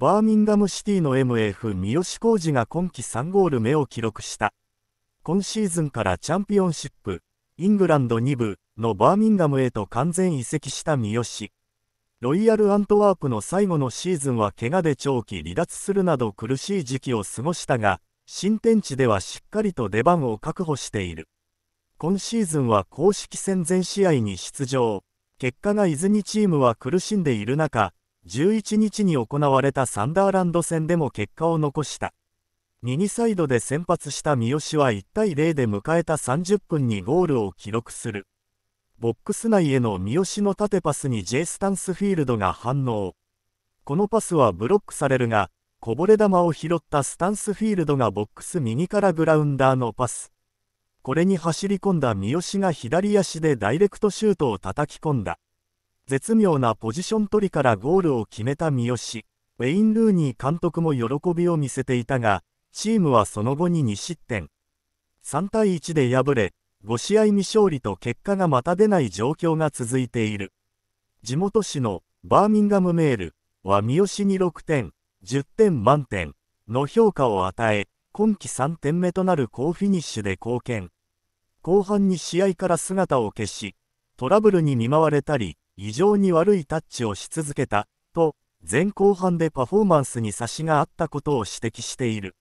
バーミンガムシティの MF 三好浩二が今季3ゴール目を記録した。今シーズンからチャンピオンシップ、イングランド2部のバーミンガムへと完全移籍した三好。ロイヤル・アントワープの最後のシーズンは怪我で長期離脱するなど苦しい時期を過ごしたが、新天地ではしっかりと出番を確保している。今シーズンは公式戦全試合に出場。結果が伊ずにチームは苦しんでいる中、11日に行われたサンダーランド戦でも結果を残した。右サイドで先発した三好は1対0で迎えた30分にゴールを記録する。ボックス内への三好の縦パスに J スタンスフィールドが反応。このパスはブロックされるが、こぼれ球を拾ったスタンスフィールドがボックス右からグラウンダーのパス。これに走り込んだ三好が左足でダイレクトシュートを叩き込んだ。絶妙なポジション取りからゴールを決めた三好ウェイン・ルーニー監督も喜びを見せていたがチームはその後に2失点3対1で敗れ5試合未勝利と結果がまた出ない状況が続いている地元紙のバーミンガムメールは三好に6点10点満点の評価を与え今季3点目となる好フィニッシュで貢献後半に試合から姿を消しトラブルに見舞われたり異常に悪いタッチをし続けた、と、前後半でパフォーマンスに差しがあったことを指摘している。